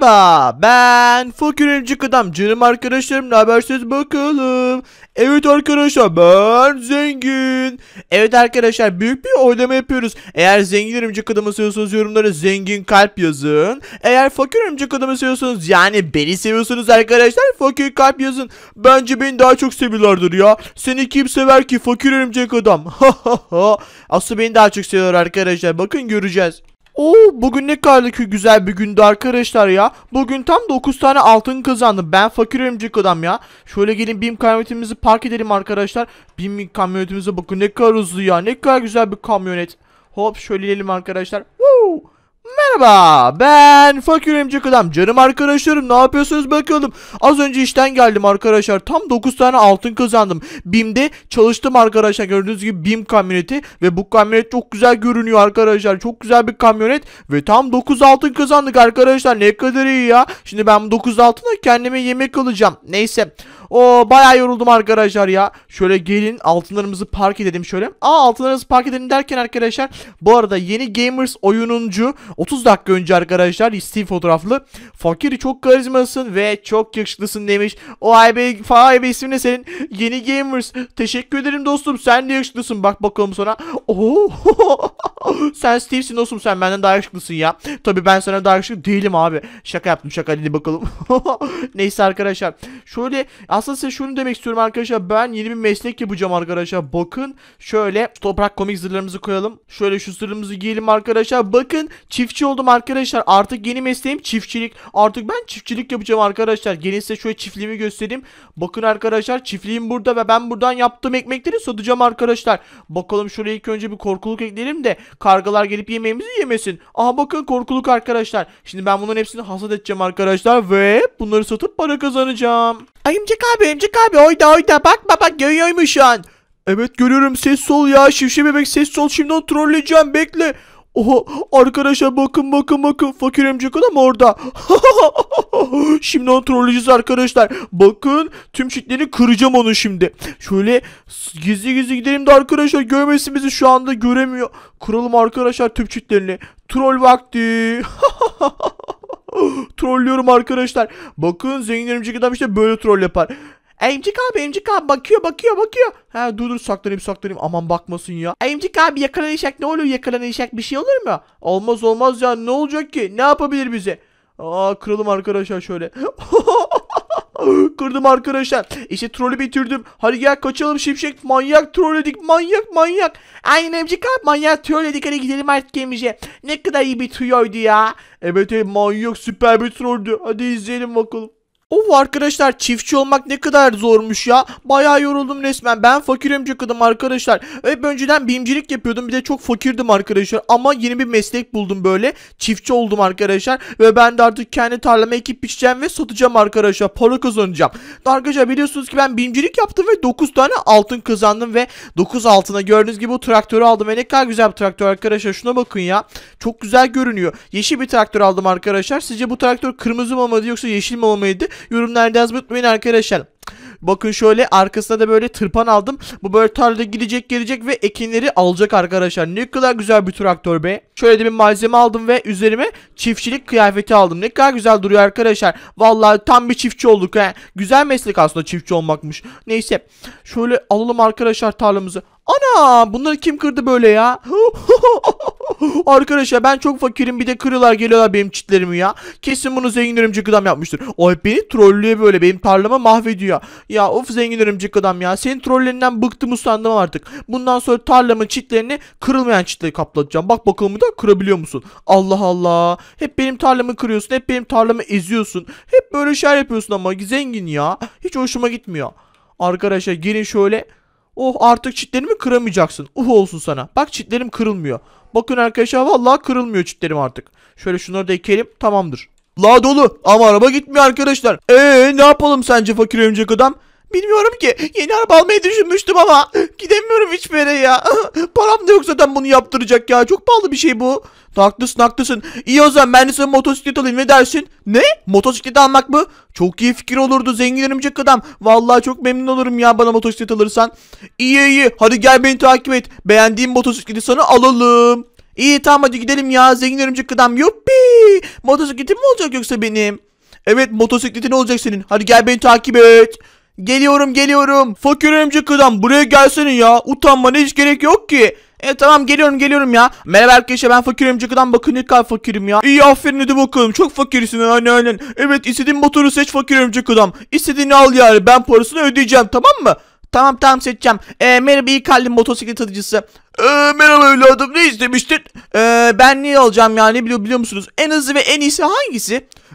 Merhaba ben fakir emcik adam canım arkadaşlarım ne habersiz bakalım. Evet arkadaşlar ben zengin. Evet arkadaşlar büyük bir oylama yapıyoruz. Eğer zengin emcik adamı seviyorsanız yorumlara zengin kalp yazın. Eğer fakir emcik adamı seviyorsanız yani beni seviyorsanız arkadaşlar fakir kalp yazın. Bence beni daha çok seviyorlardır ya. Seni kim sever ki fakir emcik adam. Aslı beni daha çok seviyor arkadaşlar bakın göreceğiz. Oo bugün ne kadar ki güzel bir gündü arkadaşlar ya. Bugün tam 9 tane altın kazandım. Ben fakir örümcek adam ya. Şöyle gelin BİM kamyonetimizi park edelim arkadaşlar. BİM kamyonetimize bakın ne kadar hızlı ya. Ne kadar güzel bir kamyonet. Hop şöyle inelim arkadaşlar. Woo! Merhaba ben fakir emcik adam canım arkadaşlarım ne yapıyorsunuz bakalım az önce işten geldim arkadaşlar tam 9 tane altın kazandım BİM'de çalıştım arkadaşlar gördüğünüz gibi BİM kamyoneti ve bu kamyonet çok güzel görünüyor arkadaşlar çok güzel bir kamyonet ve tam 9 altın kazandık arkadaşlar ne kadar iyi ya şimdi ben bu 9 altına kendime yemek alacağım neyse o bayağı yoruldum arkadaşlar ya. Şöyle gelin altınlarımızı park edelim şöyle. Aa altınlarımızı park edelim derken arkadaşlar bu arada yeni Gamers oyununcu 30 dakika önce arkadaşlar Steve fotoğraflı. Fakiri çok karizmasın ve çok yakışıklısın demiş. O aybe Fahaybe ismin ne senin? Yeni Gamers. Teşekkür ederim dostum. Sen de yakışıklısın. Bak bakalım sonra Oo. sen Steve'sin dostum. Sen benden daha yakışıklısın ya. Tabii ben sana daha yakışıklı değilim abi. Şaka yaptım. Şaka dedi bakalım. Neyse arkadaşlar. Şöyle aslında aslında size şunu demek istiyorum arkadaşlar. Ben yeni bir meslek yapacağım arkadaşlar. Bakın şöyle toprak komik zırhlarımızı koyalım. Şöyle şu zırhımızı giyelim arkadaşlar. Bakın çiftçi oldum arkadaşlar. Artık yeni mesleğim çiftçilik. Artık ben çiftçilik yapacağım arkadaşlar. Gelin size şöyle çiftliğimi göstereyim. Bakın arkadaşlar çiftliğim burada ve ben buradan yaptığım ekmekleri satacağım arkadaşlar. Bakalım şuraya ilk önce bir korkuluk ekleyelim de kargalar gelip yemeğimizi yemesin. Aha bakın korkuluk arkadaşlar. Şimdi ben bunların hepsini hasat edeceğim arkadaşlar ve bunları satıp para kazanacağım. Ayımcık abi emcik abi oyda oyda bakma bak görüyormuş şu an. Evet görüyorum ses sol ya şifşe bebek ses sol şimdi onu trolleyeceğim bekle. Oha arkadaşlar bakın bakın bakın fakir emcik adam orada. şimdi onu trolleyeceğiz arkadaşlar. Bakın tüm çitlerini kıracağım onu şimdi. Şöyle gizli gizli gidelim de arkadaşlar görmesin bizi şu anda göremiyor. Kuralım arkadaşlar tüm çitlerini. Troll vakti. Ah, trollüyorum arkadaşlar. Bakın zengin emcik adam işte böyle troll yapar. E, emcik abi emcik abi bakıyor bakıyor bakıyor. Ha dur dur saklanayım saklanayım aman bakmasın ya. E, emcik abi yakalanacak ne oluyor? yakalanacak bir şey olur mu? Olmaz olmaz ya ne olacak ki ne yapabilir bize? Aa kıralım arkadaşlar şöyle. Ah, kırdım arkadaşlar. İşte trolü bitirdim. Hadi gel kaçalım şimşek. Manyak trolledik. Manyak manyak. Aynen emcik abi manyak trolledik. Hadi gidelim artık emice. Ne kadar iyi bir trolldu ya. Evet evet manyak süper bir trolldü. Hadi izleyelim bakalım. Of arkadaşlar çiftçi olmak ne kadar zormuş ya. Bayağı yoruldum resmen. Ben fakir emcakadım arkadaşlar. Hep önceden bimcilik yapıyordum. Bir de çok fakirdim arkadaşlar. Ama yeni bir meslek buldum böyle. Çiftçi oldum arkadaşlar. Ve ben de artık kendi tarlama ekip biçeceğim ve satacağım arkadaşlar. Para kazanacağım. Arkadaşlar biliyorsunuz ki ben bimcilik yaptım ve 9 tane altın kazandım ve 9 altına gördüğünüz gibi bu traktörü aldım. Ve ne kadar güzel bir traktör arkadaşlar. Şuna bakın ya. Çok güzel görünüyor. Yeşil bir traktör aldım arkadaşlar. Sizce bu traktör kırmızı mı olmalıydı yoksa yeşil mi olmalıydı? Yorumlarda yazmayı unutmayın arkadaşlar. Bakın şöyle arkasına da böyle tırpan aldım. Bu böyle tarlada gidecek gelecek ve ekinleri alacak arkadaşlar. Ne kadar güzel bir traktör be. Şöyle de bir malzeme aldım ve üzerime çiftçilik kıyafeti aldım. Ne kadar güzel duruyor arkadaşlar. Vallahi tam bir çiftçi olduk he. Güzel meslek aslında çiftçi olmakmış. Neyse. Şöyle alalım arkadaşlar tarlamızı. Ana bunları kim kırdı böyle ya? Arkadaşlar ben çok fakirim bir de kırılar geliyorlar benim çitlerimi ya. Kesin bunu zengin örümcek adam yapmıştır. o hep beni trollüyor böyle benim tarlama mahvediyor. Ya of zengin örümcek adam ya. Senin trollerinden bıktım usandım artık. Bundan sonra tarlamın çitlerini kırılmayan çitleri kaplatacağım. Bak bakalım da kırabiliyor musun? Allah Allah. Hep benim tarlamı kırıyorsun. Hep benim tarlamı eziyorsun. Hep böyle şeyler yapıyorsun ama zengin ya. Hiç hoşuma gitmiyor. Arkadaşlar gelin şöyle Oh artık çitlerimi kıramayacaksın. Uh olsun sana. Bak çitlerim kırılmıyor. Bakın arkadaşlar vallahi kırılmıyor çitlerim artık. Şöyle şunları da ekelim tamamdır. La dolu ama araba gitmiyor arkadaşlar. Eee ne yapalım sence fakir örümcek adam? Bilmiyorum ki. Yeni araba almayı düşünmüştüm ama gidemiyorum hiçbir yere ya. Param da yok zaten bunu yaptıracak ya. Çok pahalı bir şey bu. Haklısın haklısın. İyi o zaman ben de sana motosiklet alayım ne dersin? Ne? Motosiklet almak mı? Çok iyi fikir olurdu zengin örümcek adam. Vallahi çok memnun olurum ya bana motosiklet alırsan. İyi iyi hadi gel beni takip et. Beğendiğim motosikleti sana alalım. İyi tamam hadi gidelim ya zengin örümcek adam. Yuppi. Motosikletim mi olacak yoksa benim? Evet motosikletin olacak senin. Hadi gel beni takip et. Geliyorum geliyorum. Fakir emcik adam buraya gelsene ya. Utanmana hiç gerek yok ki. E tamam geliyorum geliyorum ya. Merhaba arkadaşlar ben fakir emcikadan bakın ne kadar fakirim ya. İyi aferin hadi bakalım çok fakirsin aynen aynen. Evet istediğin motoru seç fakir emcik adam. İstediğini al yani ben parasını ödeyeceğim tamam mı? Tamam tamam seçeceğim. Ee, merhaba iyi kalbim motosiklet atıcısı. Ee, merhaba evladım ne istemiştin? Ee, ben ne alacağım yani biliyor, biliyor musunuz? En hızlı ve en iyisi hangisi?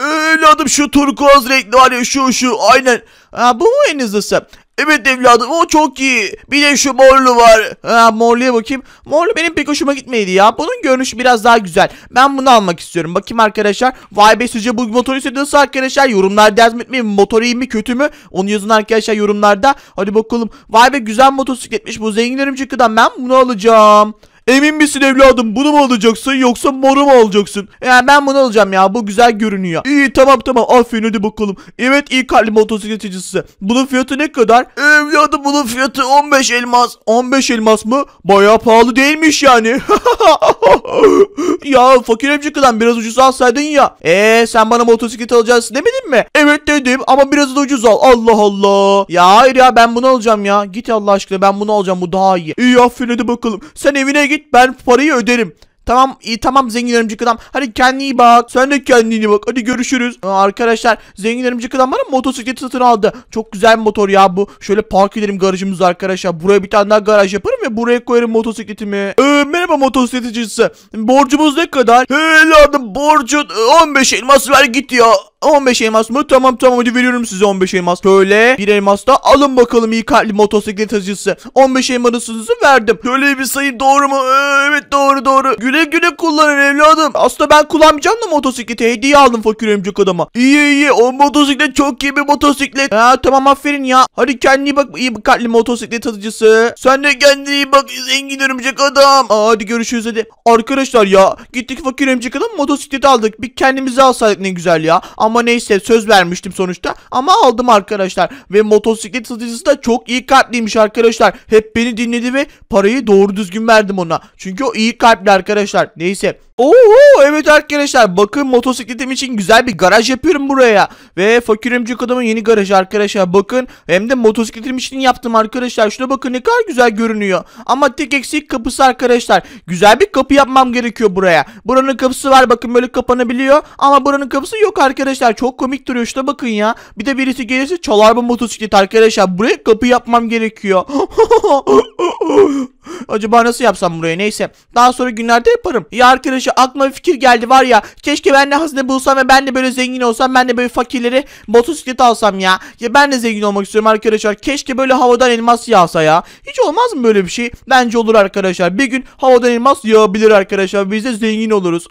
Ee, evladım şu turkuaz renkli var ya şu şu aynen. Ha, bu mu en hızlısı? Evet evladım o çok iyi. Bir de şu morlu var. Ha, morluya bakayım. Morlu benim pek hoşuma gitmedi ya. Bunun görünüşü biraz daha güzel. Ben bunu almak istiyorum. Bakayım arkadaşlar. Vay be sizce bu motoru seviyorsa arkadaşlar yorumlarda yazmayı unutmayın. Motor iyi mi kötü mü? Onu yazın arkadaşlar yorumlarda. Hadi bakalım. Vay be güzel motosikletmiş bu zenginlerim örümcek adam. Ben bunu alacağım. Emin misin evladım bunu mu alacaksın yoksa moru mu alacaksın? Ya ben bunu alacağım ya bu güzel görünüyor. İyi tamam tamam aferin hadi bakalım. Evet iyi kalpli motosiklet çizgisi. Bunun fiyatı ne kadar? Evladım bunun fiyatı 15 elmas. 15 elmas mı? Baya pahalı değilmiş yani. ya fakir emci kıdan biraz ucuz alsaydın ya. Eee sen bana motosiklet alacaksın demedin mi? Evet dedim ama biraz da ucuz al. Allah Allah. Ya hayır ya ben bunu alacağım ya. Git Allah aşkına ben bunu alacağım bu daha iyi. İyi aferin hadi bakalım. Sen evine git git ben parayı öderim. Tamam iyi tamam zengin örümcek adam. Hadi kendine iyi bak. Sen de kendine bak. Hadi görüşürüz. Aa, arkadaşlar zengin örümcek adam bana motosiklet satın aldı. Çok güzel bir motor ya bu. Şöyle park edelim garajımız arkadaşlar. Buraya bir tane daha garaj yaparım ve buraya koyarım motosikletimi. Ee, merhaba motosikletçisi. Borcumuz ne kadar? Hey, ee, evladım borcun 15 e, elmas ver git ya. 15 elmas mı? Tamam tamam hadi veriyorum size 15 elmas. Şöyle bir elmas da alın bakalım iyi kalpli motosiklet hacısı. 15 elmasınızı verdim. Böyle bir sayı doğru mu? Ee, evet doğru doğru. Güle güle kullanın evladım. Aslında ben kullanmayacağım da motosikleti hediye aldım fakir emcik adama. İyi iyi o motosiklet çok iyi bir motosiklet. Ha tamam aferin ya. Hadi kendine bak iyi bir kalpli motosiklet hacısı. Sen de kendine bak zengin örümcek adam. Aa, hadi görüşürüz hadi. Arkadaşlar ya gittik fakir emcik adam motosikleti aldık. Bir kendimize alsaydık ne güzel ya. Ama ama neyse söz vermiştim sonuçta. Ama aldım arkadaşlar. Ve motosiklet satıcısı da çok iyi kalpliymiş arkadaşlar. Hep beni dinledi ve parayı doğru düzgün verdim ona. Çünkü o iyi kalpli arkadaşlar. Neyse. Oo evet arkadaşlar bakın motosikletim için güzel bir garaj yapıyorum buraya. Ve fakir emcik adamın yeni garajı arkadaşlar bakın. Hem de motosikletim için yaptım arkadaşlar. Şuna bakın ne kadar güzel görünüyor. Ama tek eksik kapısı arkadaşlar. Güzel bir kapı yapmam gerekiyor buraya. Buranın kapısı var bakın böyle kapanabiliyor. Ama buranın kapısı yok arkadaşlar arkadaşlar çok komik duruyor. Şuna bakın ya. Bir de birisi gelirse çalar bu motosikleti arkadaşlar. Buraya kapı yapmam gerekiyor. Acaba nasıl yapsam burayı? neyse. Daha sonra günlerde yaparım. Ya arkadaşa aklıma bir fikir geldi var ya. Keşke ben de hazine bulsam ve ben de böyle zengin olsam. Ben de böyle fakirleri motosiklet alsam ya. Ya ben de zengin olmak istiyorum arkadaşlar. Keşke böyle havadan elmas yağsa ya. Hiç olmaz mı böyle bir şey? Bence olur arkadaşlar. Bir gün havadan elmas yağabilir arkadaşlar. Biz de zengin oluruz.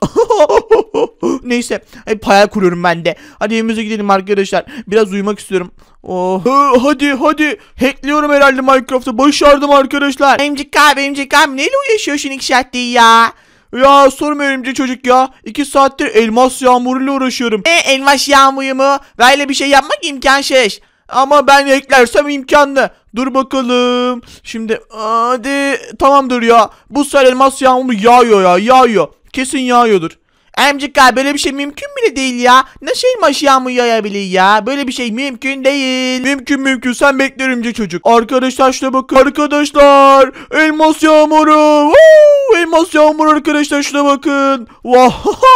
neyse. Hep hayal kuruyorum ben de. Hadi evimize gidelim arkadaşlar. Biraz uyumak istiyorum. Oh. Hadi hadi. Hackliyorum herhalde Minecraft'ı. Başardım arkadaşlar. Emcik abi örümcek abi neyle uğraşıyorsun iki saatte ya? Ya sorma örümcek çocuk ya. iki saattir elmas yağmuruyla uğraşıyorum. E elmas yağmuyu mu? Böyle bir şey yapmak imkansız. Ama ben eklersem imkanlı. Dur bakalım. Şimdi hadi tamamdır ya. Bu sefer elmas yağmuru yağıyor ya yağıyor. Kesin yağıyordur. Emcik abi böyle bir şey mümkün bile değil ya. Nasıl elmaş şey yağmur yayabilir ya? Böyle bir şey mümkün değil. Mümkün mümkün sen bekle bekler çocuk. Arkadaşlar şuna bakın. Arkadaşlar elmas yağmuru. Woo! elmas yağmur arkadaşlar şuna bakın.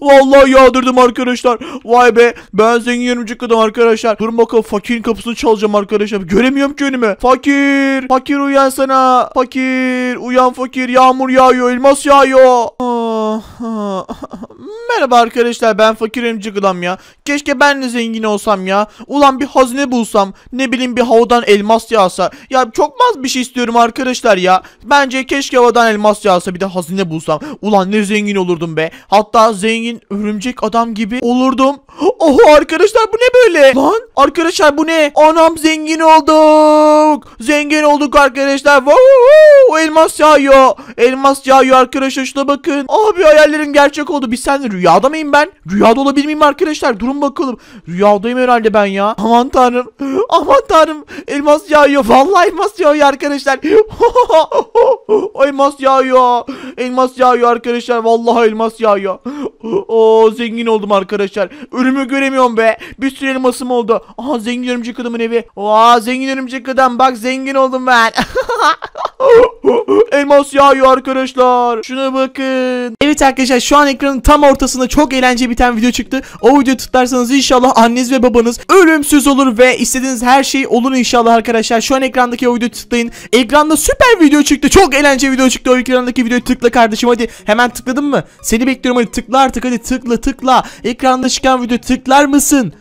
Vallahi yağdırdım arkadaşlar. Vay be ben zengin yarımcık adam arkadaşlar. Durun bakalım fakirin kapısını çalacağım arkadaşlar. Göremiyorum ki önüme. Fakir. Fakir uyan sana. Fakir. Uyan fakir. Yağmur yağıyor. Elmas yağıyor. Ah, ah. Hmm. Merhaba arkadaşlar ben fakir emcigılam ya. Keşke ben de zengin olsam ya. Ulan bir hazne bulsam. Ne bileyim bir havadan elmas yağsa. Ya çok az bir şey istiyorum arkadaşlar ya. Bence keşke havadan elmas yağsa bir de hazine bulsam. Ulan ne zengin olurdum be. Hatta zengin örümcek adam gibi olurdum. Oho arkadaşlar bu ne böyle? Lan arkadaşlar bu ne? Anam zengin olduk. Zengin olduk arkadaşlar. Wow, wow. Elmas yağıyor. Elmas yağıyor arkadaşlar şuna bakın. Abi hayallerim gerçek oldu. Bir sen rüya Rüyada mıyım ben? Rüyada olabilir miyim arkadaşlar? Durun bakalım. Rüyadayım herhalde ben ya. Aman tanrım. Aman tanrım. Elmas yağıyor. Vallahi elmas yağıyor arkadaşlar. elmas yağıyor. Elmas yağıyor arkadaşlar. Vallahi elmas yağıyor. Oo zengin oldum arkadaşlar. Ölümü göremiyorum be. Bir sürü elmasım oldu. Aha zengin örümcek adamın evi. Aa zengin örümcek adam. Bak zengin oldum ben. elmas yağıyor arkadaşlar. Şuna bakın. Evet arkadaşlar şu an ekranın tam ortası aslında çok eğlence biten video çıktı. O video tıklarsanız inşallah anneniz ve babanız ölümsüz olur ve istediğiniz her şey olur inşallah arkadaşlar. Şu an ekrandaki o videoyu tıklayın. Ekranda süper video çıktı. Çok eğlence video çıktı. O ekrandaki videoyu tıkla kardeşim hadi. Hemen tıkladın mı? Seni bekliyorum hadi tıkla artık hadi tıkla tıkla. Ekranda çıkan video tıklar mısın?